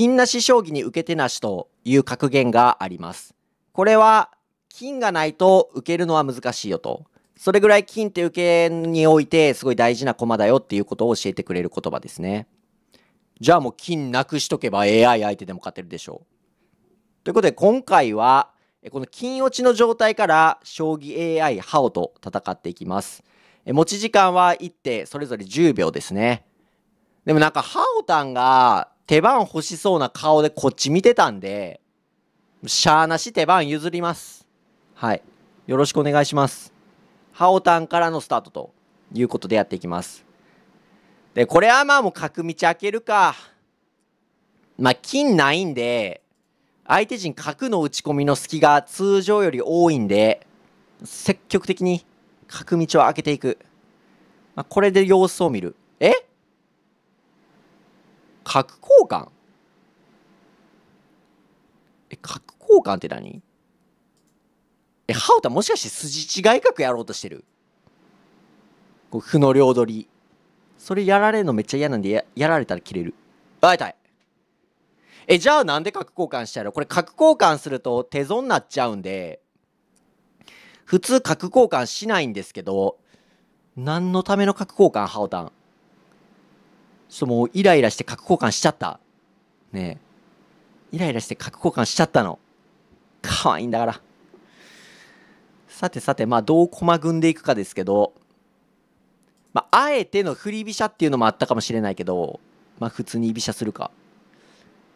金なし将棋に受け手なしという格言があります。これは、金がないと受けるのは難しいよと。それぐらい金って受けにおいてすごい大事な駒だよっていうことを教えてくれる言葉ですね。じゃあもう金なくしとけば AI 相手でも勝てるでしょう。ということで今回は、この金落ちの状態から将棋 AI ハオと戦っていきます。持ち時間は1手それぞれ10秒ですね。でもなんかハオタンが手番欲しそうな顔でこっち見てたんで、しゃーなし手番譲ります。はい。よろしくお願いします。ハオタンからのスタートということでやっていきます。で、これはまあもう角道開けるか。まあ、金ないんで、相手陣角の打ち込みの隙が通常より多いんで、積極的に角道を開けていく。まあ、これで様子を見る。え角交換え角交換って何えハウタもしかして筋違い角やろうとしてるこう負の両取りそれやられるのめっちゃ嫌なんでややられたら切れるあ痛いえじゃあなんで角交換したらこれ角交換すると手損になっちゃうんで普通角交換しないんですけど何のための角交換ハオタンちょっともうイライラして角交換しちゃった。ねイライラして角交換しちゃったの。可愛いんだから。さてさて、まあ、どう駒組んでいくかですけど、まあ、あえての振り飛車っていうのもあったかもしれないけど、まあ、普通に居飛車するか。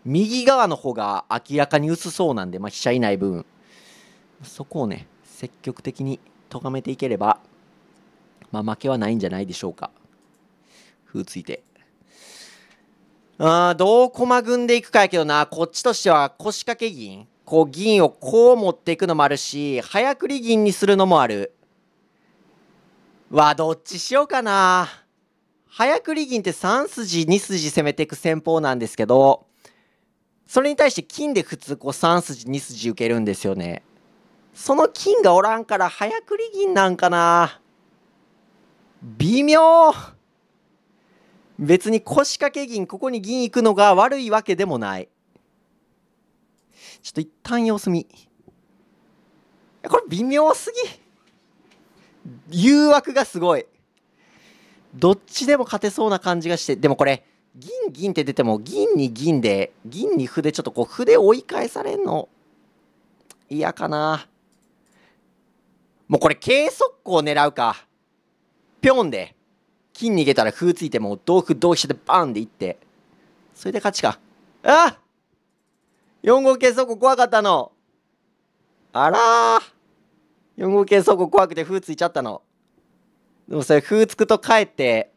右側の方が明らかに薄そうなんで、まあ、飛車いない分、そこをね、積極的に咎めていければ、まあ、負けはないんじゃないでしょうか。風ついて。うんどう駒組んでいくかやけどなこっちとしては腰掛け銀こう銀をこう持っていくのもあるし早繰り銀にするのもあるわどっちしようかな早繰り銀って3筋2筋攻めていく戦法なんですけどそれに対して金で普通こう3筋2筋受けるんですよねその金がおらんから早繰り銀なんかな微妙別に腰掛け銀ここに銀行くのが悪いわけでもないちょっと一旦様子見これ微妙すぎ誘惑がすごいどっちでも勝てそうな感じがしてでもこれ銀銀って出ても銀に銀で銀に歩でちょっとこう筆で追い返されんの嫌かなもうこれ計測を狙うかぴょんで金逃げたら風ついてもう同歩同飛車でバーンでいってそれで勝ちかあ4五桂倉庫怖かったのあらー4五桂倉庫怖くて風ついちゃったのでもそれ風つくとかえって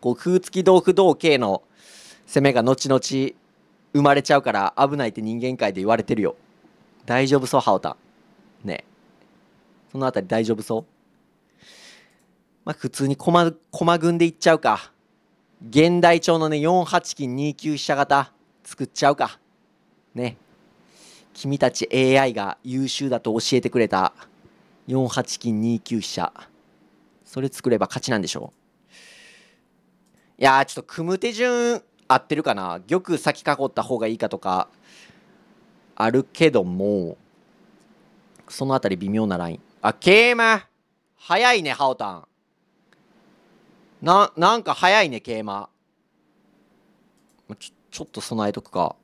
こう風つき同歩同桂の攻めが後々生まれちゃうから危ないって人間界で言われてるよ大丈夫そうハオタねそのあたり大丈夫そうまあ、普通に駒駒軍でいっちゃうか現代調のね4八金2九飛車型作っちゃうかね君たち AI が優秀だと教えてくれた4八金2九飛車それ作れば勝ちなんでしょういやちょっと組む手順合ってるかな玉先囲った方がいいかとかあるけどもその辺り微妙なラインあ桂馬早いねハオタンな、なんか早いね、桂馬。ちょ、ちょっと備えとくか。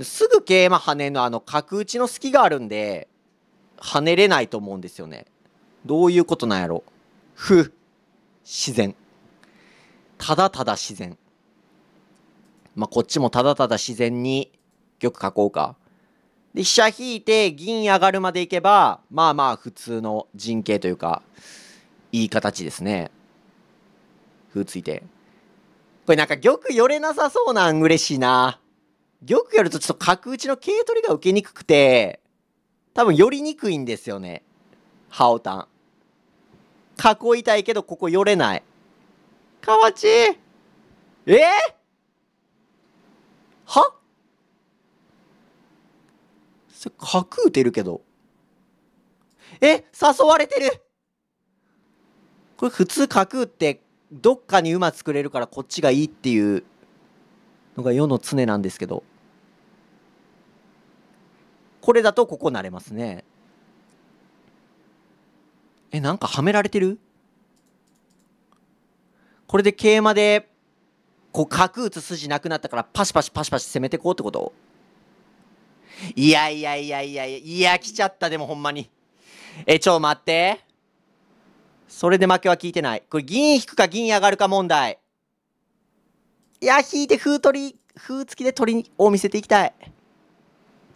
すぐ桂馬跳ねのあの、角打ちの隙があるんで、跳ねれないと思うんですよね。どういうことなんやろ。ふ、自然。ただただ自然。まあ、こっちもただただ自然に玉書こうか。で、飛車引いて銀上がるまでいけば、まあまあ普通の陣形というか、いい形ですね。風ついて。これなんか玉寄れなさそうなん嬉しいな。玉やるとちょっと角打ちの桂取りが受けにくくて、多分寄りにくいんですよね。ハオタン。囲いたいけどここ寄れない。かわちえー、はそ角打てるけど。え誘われてるこれ普通角打ってどっかに馬作れるからこっちがいいっていうのが世の常なんですけどこれだとここなれますねえなんかはめられてるこれで桂馬でこう角打つ筋なくなったからパシパシパシパシ攻めてこうってこといやいやいやいやいや来ちゃったでもほんまにえちょ待ってそれで負けは聞いてない。これ銀引くか銀上がるか問題。いや、引いて風取り、風付きで取りを見せていきたい。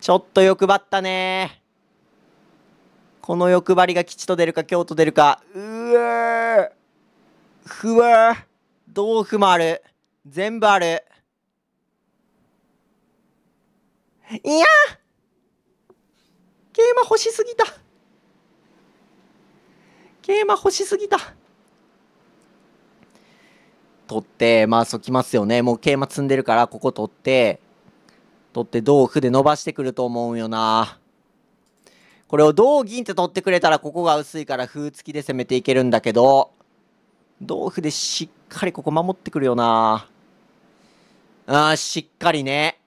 ちょっと欲張ったね。この欲張りが吉と出るか京と出るか。うわふわ同歩もある。全部ある。いや桂馬欲しすぎた。桂馬欲しすぎた取ってまあそきますよねもう桂馬積んでるからここ取って取って同歩で伸ばしてくると思うよなこれを同銀って取ってくれたらここが薄いから歩付きで攻めていけるんだけど同歩でしっかりここ守ってくるよなあーしっかりね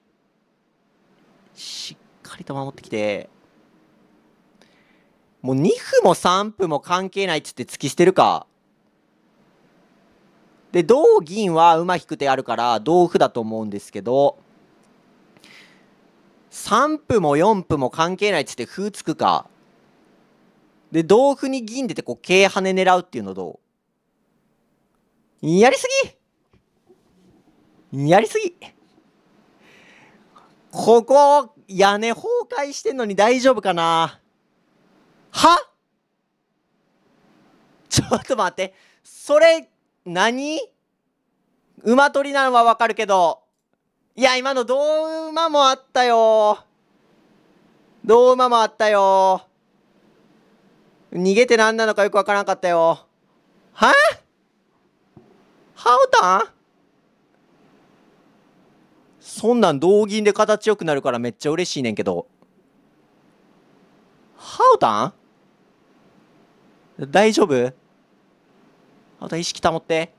しっかりと守ってきてもう2分も3分も関係ないっつって突き捨てるか。で、同銀は馬引く手あるから同歩だと思うんですけど、3分も4分も関係ないっつって歩突くか。で、同歩に銀出てこう桂跳ね狙うっていうのどうやりすぎやりすぎここ、屋根崩壊してんのに大丈夫かなは ちょっと待って。それ、何馬取りなのはわかるけど。いや、今の銅馬もあったよ。銅馬もあったよ。逃げて何なのかよくわからんかったよ。はハオタンそんなん銅銀で形良くなるからめっちゃ嬉しいねんけど。ハオタン大丈夫あた意識保って。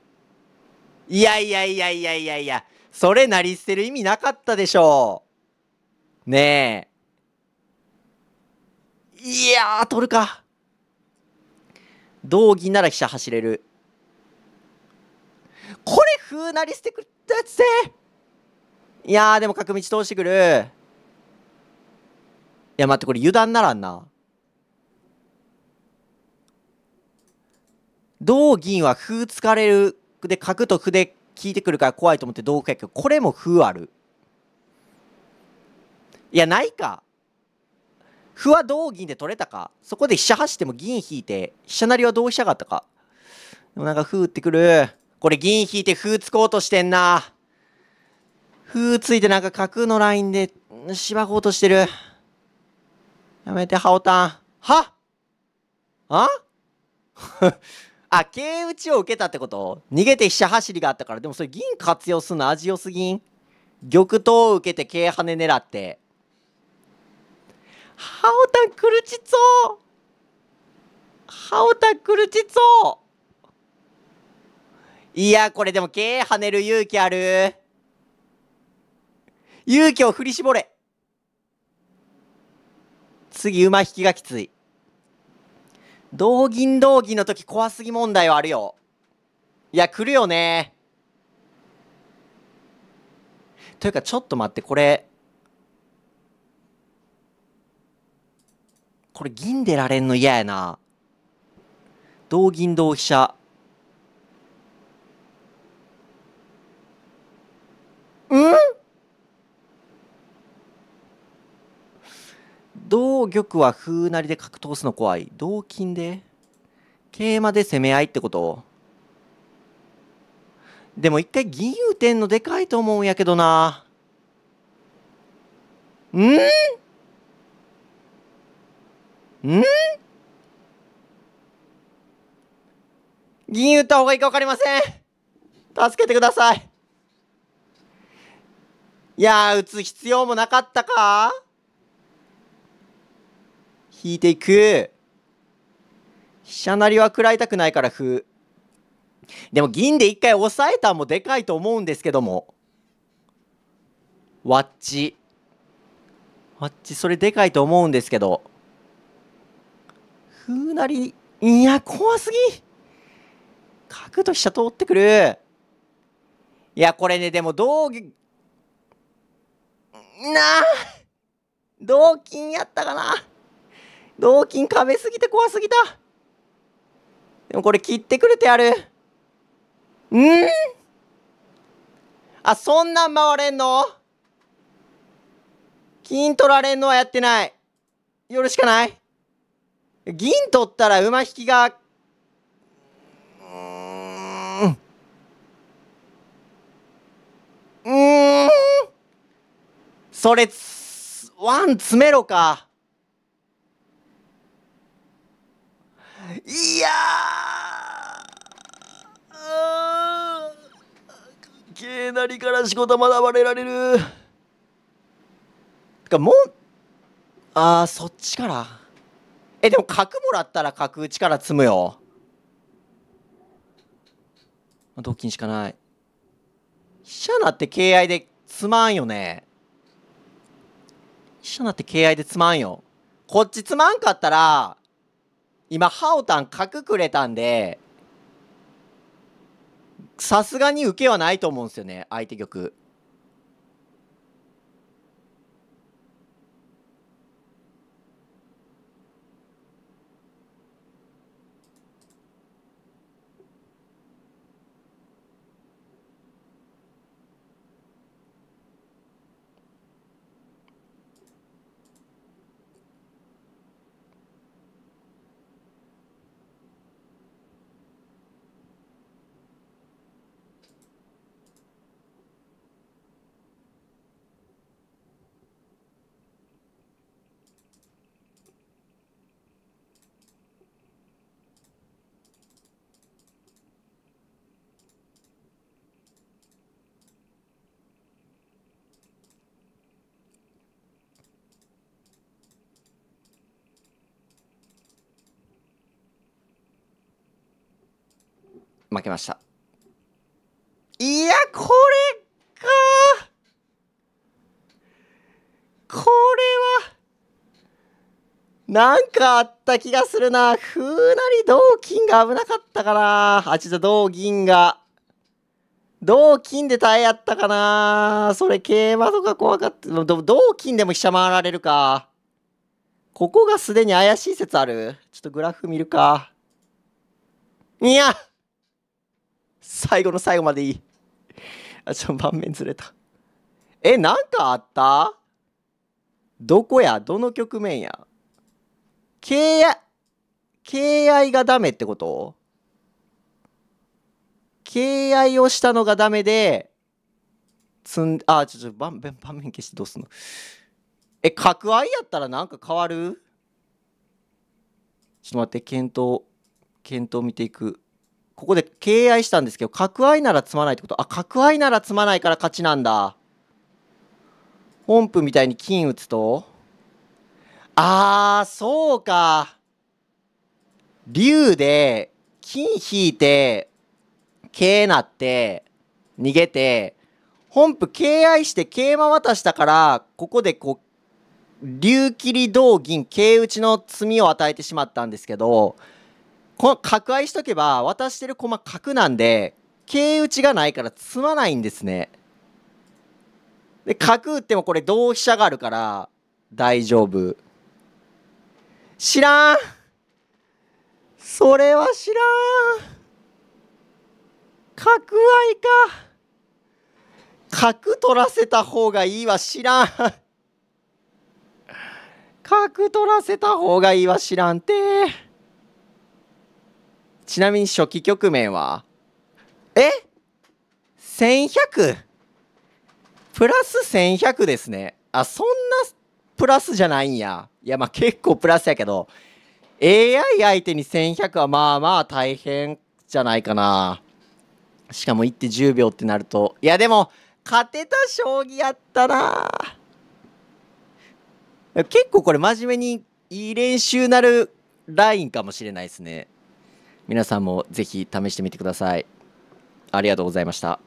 いやいやいやいやいやいや、それなり捨てる意味なかったでしょう。ねえ。いやー、取るか。同銀なら飛車走れる。これ風なり捨てくったやつでいやー、でも角道通してくる。いや、待って、これ油断ならんな。同銀は歩突かれるで角と歩で効いてくるから怖いと思って同角やけどこれも歩あるいやないか歩は同銀で取れたかそこで飛車走っても銀引いて飛車成りは同飛車があったかでもなんか歩打ってくるこれ銀引いて歩突こうとしてんな歩ついてなんか角のラインでしばこうとしてるやめてハオタンはあっあ、桂打ちを受けたってこと逃げて飛車走りがあったから。でもそれ銀活用すんの味良すぎん玉頭を受けて桂跳ね狙って。ハオタンルチそうハオタンルチそういや、これでも桂跳ねる勇気ある。勇気を振り絞れ。次、馬引きがきつい。同銀同銀の時怖すぎ問題はあるよ。いや、来るよね。というか、ちょっと待って、これ。これ銀出られんの嫌やな。同銀同飛車。うん同玉は風なりで角通すの怖い。同金で桂馬で攻め合いってことでも一回銀打てんのでかいと思うんやけどな。んん銀打った方がいいか分かりません助けてくださいいや打つ必要もなかったか引いていく。飛車成りは食らいたくないから歩。でも銀で一回押さえたんもでかいと思うんですけども。わっち。わっち、それでかいと思うんですけど。風なり、いや、怖すぎ角と飛車通ってくる。いや、これね、でも同、なあ同金やったかな同金壁すぎて怖すぎたでもこれ切ってくれてやるうんあそんなん回れんの金取られんのはやってない寄るしかない銀取ったら馬引きがうんうんそれワン詰めろかいやけなりからしこたまだれられるかもんあーそっちからえでも角もらったら角打ちから積むよ同金しかない飛車なって敬愛でつまんよね飛車なって敬愛でつまんよこっちつまんかったら今、ハオタン角くれたんで、さすがに受けはないと思うんですよね、相手玉。負けましたいやこれかこれはなんかあった気がするなうなり同金が危なかったかなあちょっと同銀が同金で耐え合ったかなそれ桂馬とか怖かった同金でも飛車回られるかここがすでに怪しい説あるちょっとグラフ見るかいや最後の最後までいい。あ、ちょ、盤面ずれた。え、なんかあったどこやどの局面や敬愛、敬愛がダメってこと敬愛をしたのがダメで、つん、あ、ちょ、ちょ、盤面、盤面消してどうすんのえ、格愛やったらなんか変わるちょっと待って、検討、検討見ていく。ここで敬愛したんですけど角愛なら詰まないってことあ角愛なら詰まないから勝ちなんだ本譜みたいに金打つとあーそうか竜で金引いて桂なって逃げて本譜敬愛して桂馬渡したからここでこう竜切り同銀桂打ちの詰みを与えてしまったんですけどこの角合いしとけば渡してる駒角なんで桂打ちがないから詰まないんですね。で角打ってもこれ同飛車があるから大丈夫。知らんそれは知らん角合いか角取らせた方がいいは知らん角取らせた方がいいは知らんてちなみに初期局面はえ ?1100! プラス1100ですね。あ、そんなプラスじゃないんや。いや、まあ結構プラスやけど、AI 相手に1100はまあまあ大変じゃないかな。しかも1手10秒ってなると。いや、でも、勝てた将棋やったな結構これ真面目にいい練習なるラインかもしれないですね。皆さんもぜひ試してみてくださいありがとうございました